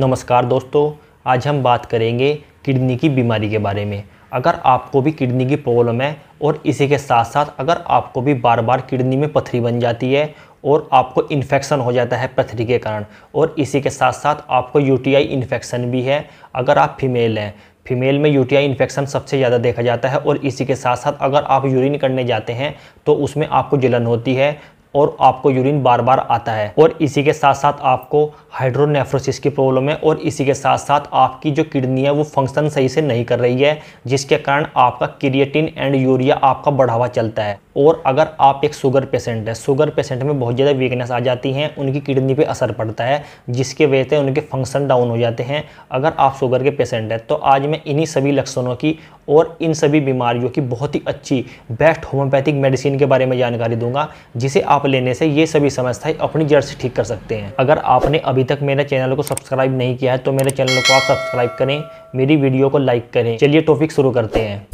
नमस्कार दोस्तों आज हम बात करेंगे किडनी की बीमारी के बारे में अगर आपको भी किडनी की प्रॉब्लम है और इसी के साथ साथ अगर आपको भी बार बार किडनी में पथरी बन जाती है और आपको इन्फेक्शन हो जाता है पथरी के कारण और इसी के साथ साथ आपको यूटीआई इन्फेक्शन भी है अगर आप फीमेल हैं फीमेल में यूटीआई इन्फेक्शन सबसे ज़्यादा देखा जाता है और इसी के साथ साथ अगर आप यूरिन करने जाते हैं तो उसमें आपको जलन होती है और आपको यूरिन बार बार आता है और इसी के साथ साथ आपको हाइड्रोनेफ्रोसिस की प्रॉब्लम है और इसी के साथ साथ आपकी जो किडनी है वो फंक्शन सही से नहीं कर रही है जिसके कारण आपका क्रिएटिन एंड यूरिया आपका बढ़ावा चलता है और अगर आप एक शुगर पेशेंट है शुगर पेशेंट में बहुत ज़्यादा वीकनेस आ जाती है उनकी किडनी पर असर पड़ता है जिसके वजह से उनके फंक्शन डाउन हो जाते हैं अगर आप शुगर के पेशेंट हैं तो आज मैं इन्हीं सभी लक्षणों की और इन सभी बीमारियों की बहुत ही अच्छी बेस्ट होम्योपैथिक मेडिसिन के बारे में जानकारी दूंगा जिसे आप आप लेने से ये सभी समस्याएं अपनी जड़ से ठीक कर सकते हैं अगर आपने अभी तक मेरे चैनल को सब्सक्राइब नहीं किया है तो मेरे चैनल को आप सब्सक्राइब करें मेरी वीडियो को लाइक करें चलिए टॉपिक शुरू करते हैं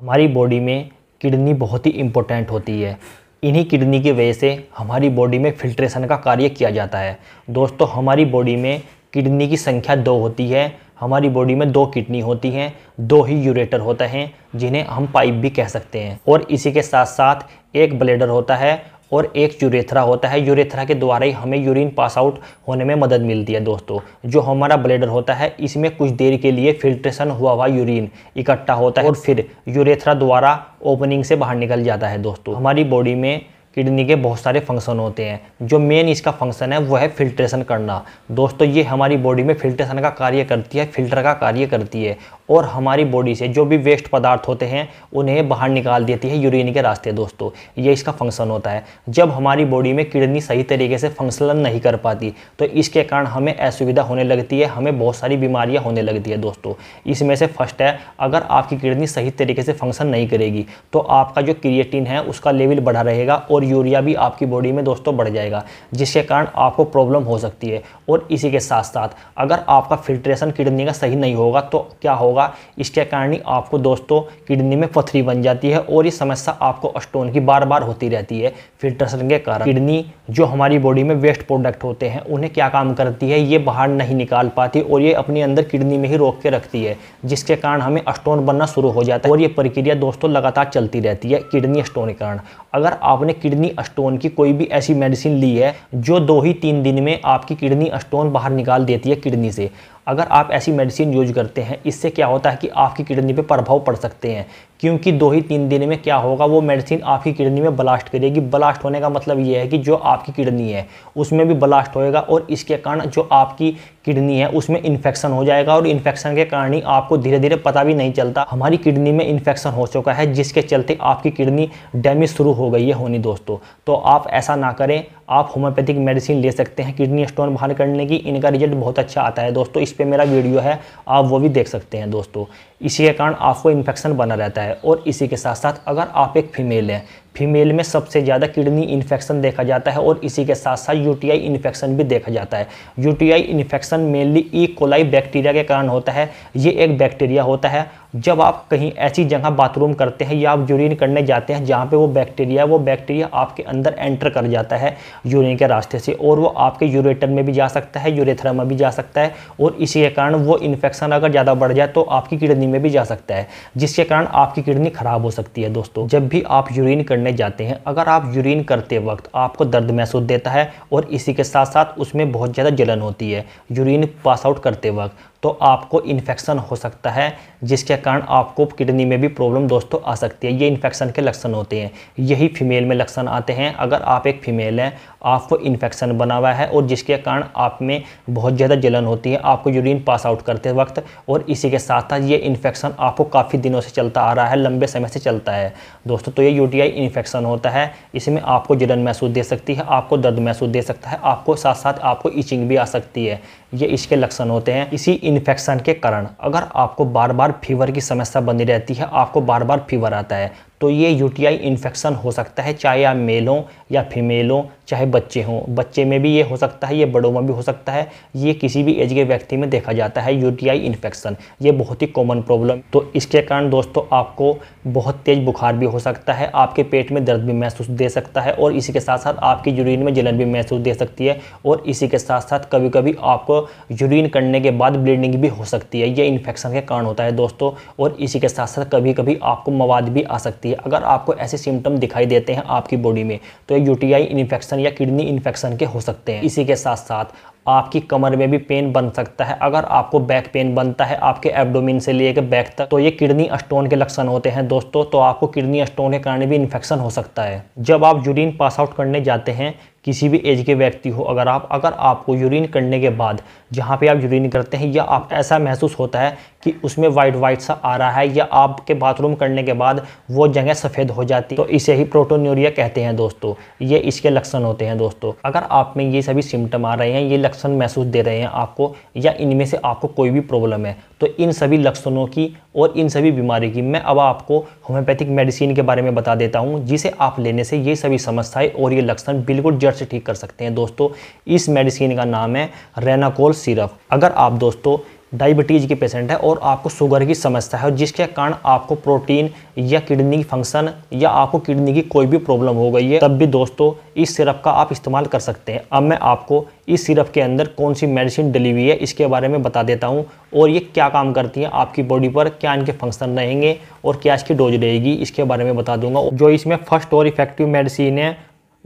हमारी बॉडी में किडनी बहुत ही इंपॉर्टेंट होती है इन्हीं किडनी की वजह से हमारी बॉडी में फिल्ट्रेशन का कार्य किया जाता है दोस्तों हमारी बॉडी में किडनी की संख्या दो होती है हमारी बॉडी में दो किडनी होती हैं दो ही यूरेटर होते हैं जिन्हें हम पाइप भी कह सकते हैं और इसी के साथ साथ एक ब्लेडर होता है और एक यूरेथ्रा होता है यूरेथरा के द्वारा ही हमें यूरिन पास आउट होने में मदद मिलती है दोस्तों जो हमारा ब्लेडर होता है इसमें कुछ देर के लिए फिल्ट्रेशन हुआ हुआ यूरिन इकट्ठा होता है और फिर यूरेथरा द्वारा ओपनिंग से बाहर निकल जाता है दोस्तों हमारी बॉडी में किडनी के बहुत सारे फंक्शन होते हैं जो मेन इसका फंक्शन है वो है फिल्ट्रेशन करना दोस्तों ये हमारी बॉडी में फिल्ट्रेशन का कार्य करती है फिल्टर का कार्य करती है और हमारी बॉडी से जो भी वेस्ट पदार्थ होते हैं उन्हें बाहर निकाल देती है यूरिन के रास्ते दोस्तों ये इसका फंक्शन होता है जब हमारी बॉडी में किडनी सही तरीके से फंक्शन नहीं कर पाती तो इसके कारण हमें असुविधा होने लगती है हमें बहुत सारी बीमारियाँ होने लगती है दोस्तों इसमें से फर्स्ट है अगर आपकी किडनी सही तरीके से फंक्शन नहीं करेगी तो आपका जो क्रिएटिन है उसका लेवल बढ़ा रहेगा और यूरिया भी आपकी बॉडी में दोस्तों बढ़ जाएगा जिसके कारण आपको प्रॉब्लम हो सकती है और इसी के साथ साथ अगर आपका फिल्ट्रेशन किडनी का सही नहीं होगा तो क्या होगा होगा इसके कारण ही आपको दोस्तों किडनी में पथरी बन जाती है और ये समस्या आपको स्टोन की बार बार होती रहती है फिल्ट्रेशन के कारण किडनी जो हमारी बॉडी में वेस्ट प्रोडक्ट होते हैं उन्हें क्या काम करती है ये बाहर नहीं निकाल पाती और ये अपने अंदर किडनी में ही रोक के रखती है जिसके कारण हमें स्टोन बनना शुरू हो जाता है और ये प्रक्रिया दोस्तों लगातार चलती रहती है किडनी स्टोन के कारण अगर आपने किडनी स्टोन की कोई भी ऐसी मेडिसिन ली है जो दो ही तीन दिन में आपकी किडनी स्टोन बाहर निकाल देती है किडनी से अगर आप ऐसी मेडिसिन यूज करते हैं इससे क्या होता है कि आपकी किडनी पे प्रभाव पड़ सकते हैं क्योंकि दो ही तीन दिन में क्या होगा वो मेडिसिन आपकी किडनी में ब्लास्ट करेगी ब्लास्ट होने का मतलब ये है कि जो आपकी किडनी है उसमें भी ब्लास्ट होएगा और इसके कारण जो आपकी किडनी है उसमें इन्फेक्शन हो जाएगा और इन्फेक्शन के कारण ही आपको धीरे धीरे पता भी नहीं चलता हमारी किडनी में इन्फेक्शन हो चुका है जिसके चलते आपकी किडनी डैमेज शुरू हो गई है होनी दोस्तों तो आप ऐसा ना करें आप होम्योपैथिक मेडिसिन ले सकते हैं किडनी स्टोन बाहर करने की इनका रिजल्ट बहुत अच्छा आता है दोस्तों इस पर मेरा वीडियो है आप वो भी देख सकते हैं दोस्तों इसी के कारण आपको इन्फेक्शन बना रहता है और इसी के साथ साथ अगर आप एक फीमेल हैं फीमेल में सबसे ज़्यादा किडनी इन्फेक्शन देखा जाता है और इसी के साथ साथ यूटीआई इन्फेक्शन भी देखा जाता है UTI infection mainly E coli bacteria के कारण होता है ये एक बैक्टीरिया होता है जब आप कहीं ऐसी जगह बाथरूम करते हैं या आप यूरिन करने जाते हैं जहाँ पे वो बैक्टीरिया वो बैक्टीरिया आपके अंदर एंटर कर जाता है यूरिन के रास्ते से और वो आपके यूरेटर में भी जा सकता है यूरेथ्रा में भी जा सकता है और इसी के कारण वो इन्फेक्शन अगर ज़्यादा बढ़ जाए तो आपकी किडनी में भी जा सकता है जिसके कारण आपकी किडनी खराब हो सकती है दोस्तों जब भी आप यूरिन करने करने जाते हैं अगर आप यूरिन करते वक्त आपको दर्द महसूस देता है और इसी के साथ साथ उसमें बहुत ज़्यादा जलन होती है यूरिन पास आउट करते वक्त तो आपको इन्फेक्शन हो सकता है जिसके कारण आपको किडनी में भी प्रॉब्लम दोस्तों आ सकती है ये इन्फेक्शन के लक्षण होते हैं यही फीमेल में लक्षण आते हैं अगर आप एक फीमेल हैं आपको इन्फेक्शन बना हुआ है और जिसके कारण आप में बहुत ज़्यादा जलन होती है आपको यूरिन पास आउट करते वक्त और इसी के साथ साथ ये इन्फेक्शन आपको काफ़ी दिनों से चलता आ रहा है लंबे समय से चलता है दोस्तों तो ये यूटीआई इन्फेक्शन होता है इसमें आपको जलन महसूस दे सकती है आपको दर्द महसूस दे सकता है आपको साथ साथ आपको इचिंग भी आ सकती है ये इसके लक्षण होते हैं इसी इन्फेक्शन के कारण अगर आपको बार बार फीवर की समस्या बनी रहती है आपको बार बार फीवर आता है तो ये यूटीआई इन्फेक्शन हो सकता है चाहे आप मेल हों या फीमेल हों चाहे बच्चे हों बच्चे में भी ये हो सकता है ये बड़ों में भी हो सकता है ये किसी भी एज के व्यक्ति में देखा जाता है यूटीआई इन्फेक्शन ये बहुत ही कॉमन प्रॉब्लम तो इसके कारण दोस्तों आपको बहुत तेज़ बुखार भी हो सकता है आपके पेट में दर्द भी महसूस दे सकता है और इसी के साथ साथ आपकी यूरिन में जलन भी महसूस दे सकती है और इसी के साथ साथ कभी कभी आपको यूरिन करने के बाद ब्लीडिंग भी हो सकती है ये इन्फेक्शन के कारण होता है दोस्तों और इसी के साथ साथ कभी कभी आपको मवाद भी आ सकती है चाहिए अगर आपको ऐसे सिम्टम दिखाई देते हैं आपकी बॉडी में तो ये यूटीआई इन्फेक्शन या किडनी इन्फेक्शन के हो सकते हैं इसी के साथ साथ आपकी कमर में भी पेन बन सकता है अगर आपको बैक पेन बनता है आपके एब्डोमिन से लेकर बैक तक तो ये किडनी स्टोन के लक्षण होते हैं दोस्तों तो आपको किडनी स्टोन के कारण भी इन्फेक्शन हो सकता है जब आप यूरिन पास आउट करने जाते हैं किसी भी एज के व्यक्ति हो अगर आप अगर आपको यूरिन करने के बाद जहाँ पे आप यूरिन करते हैं या आप ऐसा महसूस होता है कि उसमें वाइट वाइट सा आ रहा है या आपके बाथरूम करने के बाद वो जगह सफ़ेद हो जाती तो इसे ही प्रोटोन्यूरिया कहते हैं दोस्तों ये इसके लक्षण होते हैं दोस्तों अगर आप में ये सभी सिम्टम आ रहे हैं ये लक्षण महसूस दे रहे हैं आपको या इनमें से आपको कोई भी प्रॉब्लम है तो इन सभी लक्षणों की और इन सभी बीमारी की मैं अब आपको होम्योपैथिक मेडिसिन के बारे में बता देता हूँ जिसे आप लेने से ये सभी समस्याएँ और ये लक्षण बिल्कुल जड़ से ठीक कर सकते हैं दोस्तों इस मेडिसिन का नाम है रेनाकोल सिरप अगर आप दोस्तों डायबिटीज़ के पेशेंट है और आपको शुगर की समस्या है और जिसके कारण आपको प्रोटीन या किडनी फंक्शन या आपको किडनी की कोई भी प्रॉब्लम हो गई है तब भी दोस्तों इस सिरप का आप इस्तेमाल कर सकते हैं अब मैं आपको इस सिरप के अंदर कौन सी मेडिसिन डली हुई है इसके बारे में बता देता हूँ और ये क्या काम करती है आपकी बॉडी पर क्या इनके फंक्शन रहेंगे और क्या इसकी डोज रहेगी इसके बारे में बता दूंगा जो इसमें फर्स्ट और इफेक्टिव मेडिसिन है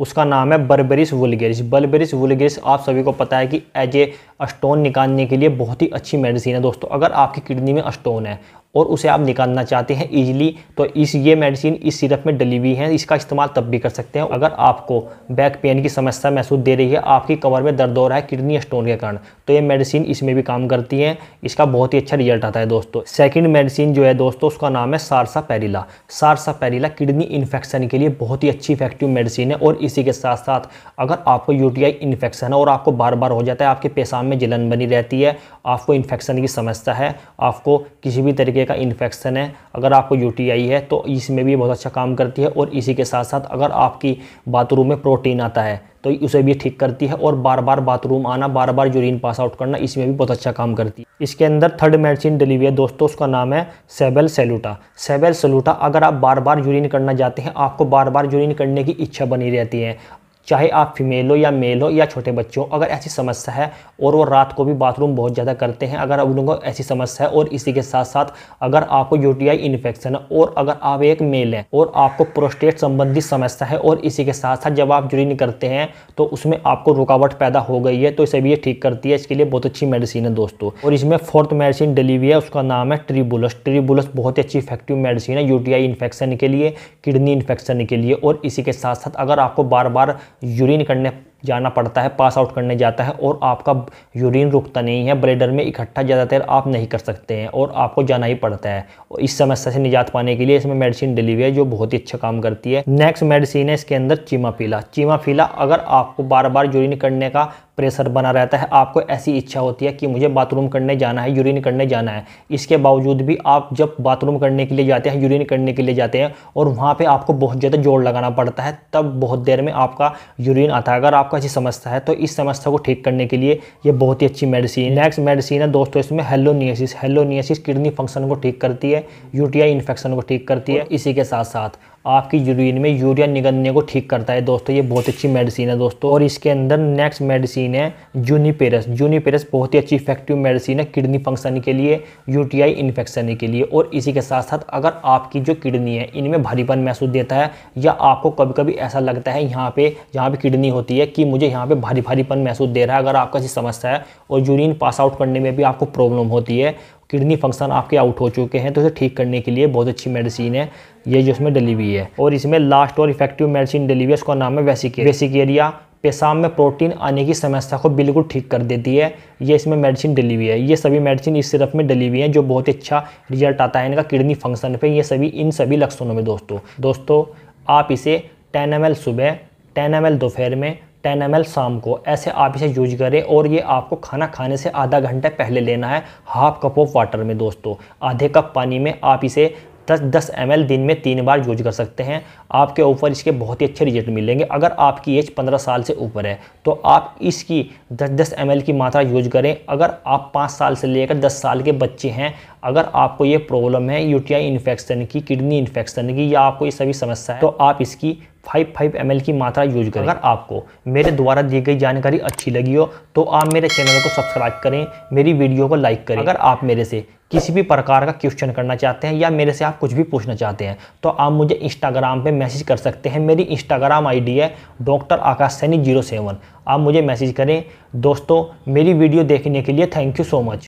उसका नाम है बर्बेरिस वुलगेरिस बर्बेरिस वुलगेरिस आप सभी को पता है कि एज ए स्टोन निकालने के लिए बहुत ही अच्छी मेडिसिन है दोस्तों अगर आपकी किडनी में स्टोन है और उसे आप निकालना चाहते हैं ईजिली तो इस ये मेडिसिन इस सिरप में डली हुई है इसका इस्तेमाल तब भी कर सकते हैं अगर आपको बैक पेन की समस्या महसूस दे रही है आपकी कमर में दर्द हो रहा है किडनी स्टोन के कारण तो ये मेडिसिन इसमें भी काम करती है इसका बहुत ही अच्छा रिजल्ट आता है दोस्तों सेकेंड मेडिसिन जो है दोस्तों उसका नाम है सारसा पेरिला सारसा पेरिला किडनी इन्फेक्शन के लिए बहुत ही अच्छी इफेक्टिव मेडिसिन है और इसी के साथ साथ अगर आपको यूटीआई इन्फेक्शन है और आपको बार बार हो जाता है आपके पेशाब में जलन बनी रहती है आपको इन्फेक्शन की समस्या है आपको किसी भी तरीके का इन्फेक्शन है अगर आपको यूटीआई है तो इसमें भी बहुत अच्छा काम करती है और इसी के साथ साथ अगर आपकी बाथरूम में प्रोटीन आता है तो उसे भी ठीक करती है और बार बार बाथरूम आना बार बार यूरिन पास आउट करना इसमें भी बहुत अच्छा काम करती है इसके अंदर थर्ड मेडिसिन डली हुई है दोस्तों उसका नाम है सेबेल सेलूटा सेबेल सेलूटा अगर आप बार बार यूरिन करना चाहते हैं आपको बार बार यूरिन करने की इच्छा बनी रहती है चाहे आप फीमेल हो या मेल हो या छोटे बच्चे अगर ऐसी समस्या है और वो रात को भी बाथरूम बहुत ज़्यादा करते हैं अगर उन लोगों को ऐसी समस्या है और इसी के साथ साथ अगर आपको यूटीआई इन्फेक्शन है और अगर आप एक मेल हैं और आपको प्रोस्टेट संबंधी समस्या है और इसी के साथ साथ जब आप यूरिन करते हैं तो उसमें आपको रुकावट पैदा हो गई है तो इसे भी ये ठीक करती है इसके लिए बहुत अच्छी मेडिसिन है दोस्तों और इसमें फोर्थ मेडिसिन डली हुई है उसका नाम है ट्रिबुलस ट्रिबुलस बहुत ही अच्छी इफेक्टिव मेडिसिन है यू इन्फेक्शन के लिए किडनी इन्फेक्शन के लिए और इसी के साथ साथ अगर आपको बार बार यूरिन करने जाना पड़ता है पास आउट करने जाता है और आपका यूरिन रुकता नहीं है ब्लेडर में इकट्ठा ज़्यादा देर आप नहीं कर सकते हैं और आपको जाना ही पड़ता है और इस समस्या से निजात पाने के लिए इसमें मेडिसिन डली हुई है जो बहुत ही अच्छा काम करती है नेक्स्ट मेडिसिन है इसके अंदर चीमा पीला चीमा पीला अगर आपको बार बार यूरिन करने का प्रेशर बना रहता है आपको ऐसी इच्छा होती है कि मुझे बाथरूम करने जाना है यूरिन करने जाना है इसके बावजूद भी आप जब बाथरूम करने के लिए जाते हैं यूरिन करने के लिए जाते हैं और वहाँ पर आपको बहुत ज़्यादा जोर लगाना पड़ता है तब बहुत देर में आपका यूरिन आता है अगर आप आपका ऐसी समस्या है तो इस समस्या को ठीक करने के लिए ये बहुत ही अच्छी मेडिसिन नेक्स्ट मेडिसिन है दोस्तों इसमें हेलोनियसिस हेलोनियसिस किडनी फंक्शन को ठीक करती है यूटीआई इन्फेक्शन को ठीक करती है इसी के साथ साथ आपकी यूरिन में यूरिया निकलने को ठीक करता है दोस्तों ये बहुत अच्छी मेडिसिन है दोस्तों और इसके अंदर नेक्स्ट मेडिसिन है जूनीपेरस जूनीपेरस बहुत ही अच्छी इफेक्टिव मेडिसिन है किडनी फंक्शन के लिए यूटीआई इन्फेक्शन के लिए और इसी के साथ साथ अगर आपकी जो किडनी है इनमें भारीपन महसूस देता है या आपको कभी कभी ऐसा लगता है यहाँ पर जहाँ पर किडनी होती है कि मुझे यहाँ पर भारी भारीपन महसूस दे रहा है अगर आपका ऐसी समस्या है और यूरिन पास आउट करने में भी आपको प्रॉब्लम होती है किडनी फंक्शन आपके आउट हो चुके हैं तो इसे ठीक करने के लिए बहुत अच्छी मेडिसिन है ये जो इसमें डली हुई है और इसमें लास्ट और इफेक्टिव मेडिसिन डली हुई है उसका नाम है वेसिकेरिया वेसिकेरिया पेशाब में प्रोटीन आने की समस्या को बिल्कुल ठीक कर देती है ये इसमें मेडिसिन डली हुई है ये सभी मेडिसिन इस सिरप में डली हुई है जो बहुत ही अच्छा रिजल्ट आता है इनका किडनी फंक्शन पर ये सभी इन सभी लक्षणों में दोस्तों दोस्तों आप इसे टेन एम सुबह टेन एम दोपहर में टेन एम शाम को ऐसे आप इसे यूज करें और ये आपको खाना खाने से आधा घंटे पहले लेना है हाफ कप ऑफ वाटर में दोस्तों आधे कप पानी में आप इसे दस दस एम दिन में तीन बार यूज कर सकते हैं आपके ऊपर इसके बहुत ही अच्छे रिजल्ट मिलेंगे अगर आपकी एज 15 साल से ऊपर है तो आप इसकी दस दस एम की मात्रा यूज करें अगर आप 5 साल से लेकर 10 साल के बच्चे हैं अगर आपको ये प्रॉब्लम है यूटीआई इन्फेक्शन की किडनी इन्फेक्शन की या आपको ये सभी समस्या है तो आप इसकी फाइव फाइव एम की मात्रा यूज करें अगर आपको मेरे द्वारा दी गई जानकारी अच्छी लगी हो तो आप मेरे चैनल को सब्सक्राइब करें मेरी वीडियो को लाइक करें अगर आप मेरे से किसी भी प्रकार का क्वेश्चन करना चाहते हैं या मेरे से आप कुछ भी पूछना चाहते हैं तो आप मुझे इंस्टाग्राम पे मैसेज कर सकते हैं मेरी इंस्टाग्राम आईडी है doctor Akash Saini zero seven आप मुझे मैसेज करें दोस्तों मेरी वीडियो देखने के लिए थैंक यू सो मच